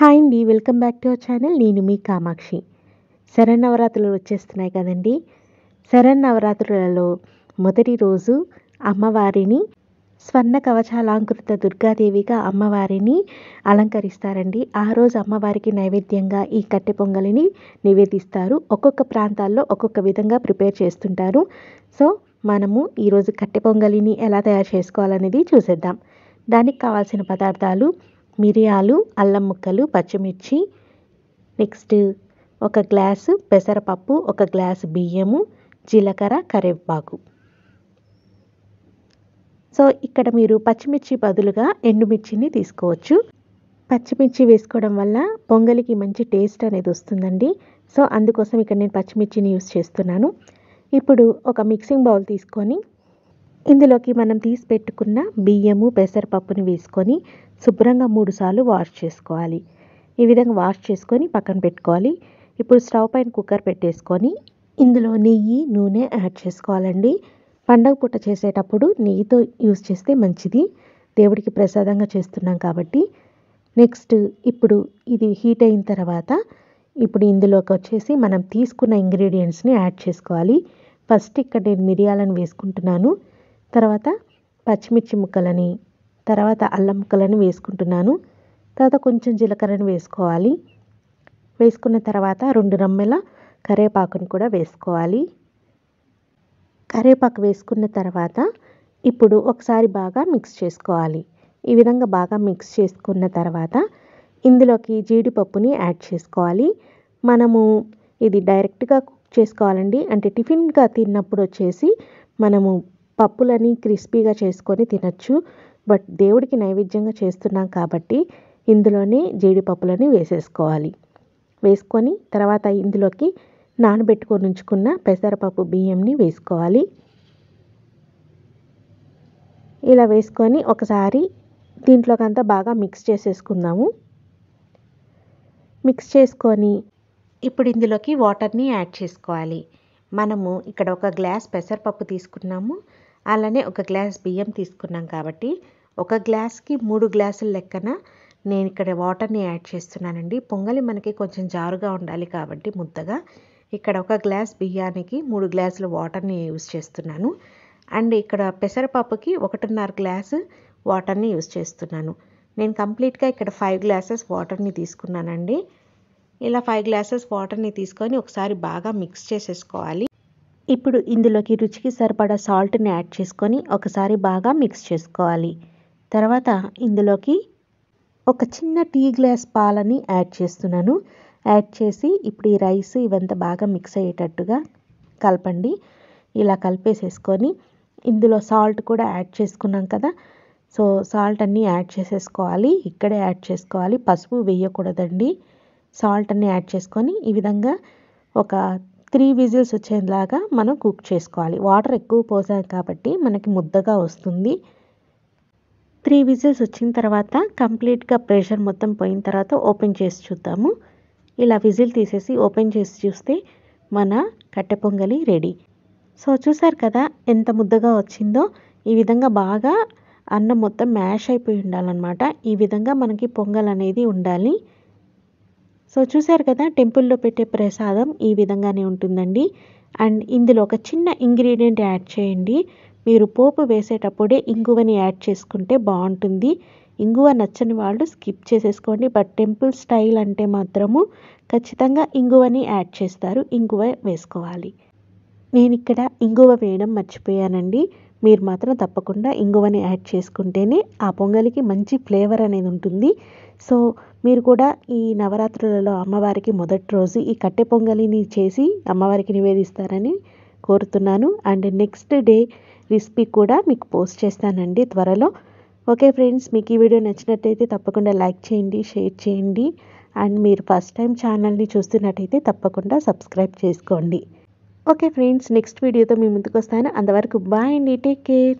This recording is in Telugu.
హాయ్ అండి welcome back to our channel నేను మీ కామాక్షి శరన్నవరాత్రులు వచ్చేస్తున్నాయి కదండి శరన్నవరాత్రులలో మొదటి రోజు అమ్మవారిని స్వర్ణ కవచాలంకృత దుర్గాదేవిగా అమ్మవారిని అలంకరిస్తారండి ఆ రోజు అమ్మవారికి నైవేద్యంగా ఈ కట్టె పొంగలిని నివేదిస్తారు ఒక్కొక్క ప్రాంతాల్లో ఒక్కొక్క విధంగా ప్రిపేర్ చేస్తుంటారు సో మనము ఈరోజు కట్టె పొంగలిని ఎలా తయారు చేసుకోవాలనేది చూసేద్దాం దానికి కావాల్సిన పదార్థాలు మిరియాలు అల్లం ముక్కలు పచ్చిమిర్చి నెక్స్ట్ ఒక గ్లాసు పెసరపప్పు ఒక గ్లాసు బియ్యము జీలకర్ర కరివేపాకు సో ఇక్కడ మీరు పచ్చిమిర్చి బదులుగా ఎండుమిర్చిని తీసుకోవచ్చు పచ్చిమిర్చి వేసుకోవడం వల్ల పొంగలికి మంచి టేస్ట్ అనేది వస్తుందండి సో అందుకోసం ఇక్కడ నేను పచ్చిమిర్చిని యూస్ చేస్తున్నాను ఇప్పుడు ఒక మిక్సింగ్ బౌల్ తీసుకొని ఇందులోకి మనం తీసి పెట్టుకున్న బియ్యము పెసరపప్పుని వేసుకొని శుభ్రంగా మూడుసార్లు వాష్ చేసుకోవాలి ఈ విధంగా వాష్ చేసుకొని పక్కన పెట్టుకోవాలి ఇప్పుడు స్టవ్ పైన కుక్కర్ పెట్టేసుకొని ఇందులో నెయ్యి నూనె యాడ్ చేసుకోవాలండి పండగ పూట చేసేటప్పుడు నెయ్యితో యూజ్ చేస్తే మంచిది దేవుడికి ప్రసాదంగా చేస్తున్నాం కాబట్టి నెక్స్ట్ ఇప్పుడు ఇది హీట్ అయిన తర్వాత ఇప్పుడు ఇందులోకి వచ్చేసి మనం తీసుకున్న ఇంగ్రీడియంట్స్ని యాడ్ చేసుకోవాలి ఫస్ట్ ఇక్కడ నేను మిరియాలను వేసుకుంటున్నాను తర్వాత పచ్చిమిర్చి ముక్కలని తర్వాత అల్లం ముక్కలను వేసుకుంటున్నాను తర్వాత కొంచెం జీలకర్రను వేసుకోవాలి వేసుకున్న తర్వాత రెండు రమ్మెల కరివేపాకును కూడా వేసుకోవాలి కరివేపాకు వేసుకున్న తర్వాత ఇప్పుడు ఒకసారి బాగా మిక్స్ చేసుకోవాలి ఈ విధంగా బాగా మిక్స్ చేసుకున్న తర్వాత ఇందులోకి జీడిపప్పుని యాడ్ చేసుకోవాలి మనము ఇది డైరెక్ట్గా కుక్ చేసుకోవాలండి అంటే టిఫిన్గా తిన్నప్పుడు వచ్చేసి మనము పప్పులని క్రిస్పీగా చేసుకొని తినచ్చు బట్ దేవుడికి నైవేద్యంగా చేస్తున్నాం కాబట్టి ఇందులోనే జీడిపప్పులని వేసేసుకోవాలి వేసుకొని తర్వాత ఇందులోకి నానబెట్టుకొని ఉంచుకున్న పెసరపప్పు బియ్యంని వేసుకోవాలి ఇలా వేసుకొని ఒకసారి దీంట్లోకంతా బాగా మిక్స్ చేసేసుకుందాము మిక్స్ చేసుకొని ఇప్పుడు ఇందులోకి వాటర్ని యాడ్ చేసుకోవాలి మనము ఇక్కడ ఒక గ్లాస్ పెసరపప్పు తీసుకున్నాము అలానే ఒక గ్లాస్ బియ్యం తీసుకున్నాం కాబట్టి ఒక గ్లాస్కి మూడు గ్లాసుల లెక్కన నేను ఇక్కడ వాటర్ని యాడ్ చేస్తున్నానండి పొంగలి మనకి కొంచెం జారుగా ఉండాలి కాబట్టి ముద్దగా ఇక్కడ ఒక గ్లాస్ బియ్యానికి మూడు గ్లాసుల వాటర్ని యూస్ చేస్తున్నాను అండ్ ఇక్కడ పెసరపప్పుకి ఒకటిన్నర గ్లాసు వాటర్ని యూస్ చేస్తున్నాను నేను కంప్లీట్గా ఇక్కడ ఫైవ్ గ్లాసెస్ వాటర్ని తీసుకున్నానండి ఇలా ఫైవ్ గ్లాసెస్ వాటర్ని తీసుకొని ఒకసారి బాగా మిక్స్ చేసేసుకోవాలి ఇప్పుడు ఇందులోకి రుచికి సరిపడా సాల్ట్ని యాడ్ చేసుకొని ఒకసారి బాగా మిక్స్ చేసుకోవాలి తర్వాత ఇందులోకి ఒక చిన్న టీ గ్లాస్ పాలని యాడ్ చేస్తున్నాను యాడ్ చేసి ఇప్పుడు ఈ రైస్ ఇవంతా బాగా మిక్స్ అయ్యేటట్టుగా కలపండి ఇలా కలిపేసేసుకొని ఇందులో సాల్ట్ కూడా యాడ్ చేసుకున్నాం కదా సో సాల్ట్ అన్నీ యాడ్ చేసేసుకోవాలి ఇక్కడే యాడ్ చేసుకోవాలి పసుపు వేయకూడదండి సాల్ట్ అన్నీ యాడ్ చేసుకొని ఈ విధంగా ఒక త్రీ విజిల్స్ వచ్చేలాగా మనం కుక్ చేసుకోవాలి వాటర్ ఎక్కువ పోసాం కాబట్టి మనకి ముద్దగా వస్తుంది త్రీ విజిల్స్ వచ్చిన తర్వాత కంప్లీట్గా ప్రెషర్ మొత్తం పోయిన తర్వాత ఓపెన్ చేసి చూద్దాము ఇలా విజిల్ తీసేసి ఓపెన్ చేసి చూస్తే మన కట్టె పొంగలి రెడీ సో చూసారు కదా ఎంత ముద్దగా వచ్చిందో ఈ విధంగా బాగా అన్నం మొత్తం మ్యాష్ అయిపోయి ఉండాలన్నమాట ఈ విధంగా మనకి పొంగల్ అనేది ఉండాలి సో చూసారు కదా టెంపుల్లో పెట్టే ప్రసాదం ఈ విధంగానే ఉంటుందండి అండ్ ఇందులో ఒక చిన్న ఇంగ్రీడియంట్ యాడ్ చేయండి మీరు పోపు వేసేటప్పుడే ఇంగువని యాడ్ చేసుకుంటే బాగుంటుంది ఇంగువ నచ్చని వాళ్ళు స్కిప్ చేసేసుకోండి బట్ టెంపుల్ స్టైల్ అంటే మాత్రము ఖచ్చితంగా ఇంగువని యాడ్ చేస్తారు ఇంగువ వేసుకోవాలి నేను ఇక్కడ ఇంగువ వేయడం మర్చిపోయానండి మీరు మాత్రం తప్పకుండా ఇంగువని యాడ్ చేసుకుంటేనే ఆ పొంగలికి మంచి ఫ్లేవర్ అనేది ఉంటుంది సో మీరు కూడా ఈ నవరాత్రులలో అమ్మవారికి మొదటి రోజు ఈ కట్టె పొంగలిని చేసి అమ్మవారికి నివేదిస్తారని కోరుతున్నాను అండ్ నెక్స్ట్ డే రెసిపీ కూడా మీకు పోస్ట్ చేస్తానండి త్వరలో ఓకే ఫ్రెండ్స్ మీకు ఈ వీడియో నచ్చినట్టయితే తప్పకుండా లైక్ చేయండి షేర్ చేయండి అండ్ మీరు ఫస్ట్ టైం ఛానల్ని చూస్తున్నట్టయితే తప్పకుండా సబ్స్క్రైబ్ చేసుకోండి ఓకే ఫ్రెండ్స్ నెక్స్ట్ వీడియోతో మీ ముందుకు వస్తాను అంతవరకు బాయ్ అండి టేక్ కేర్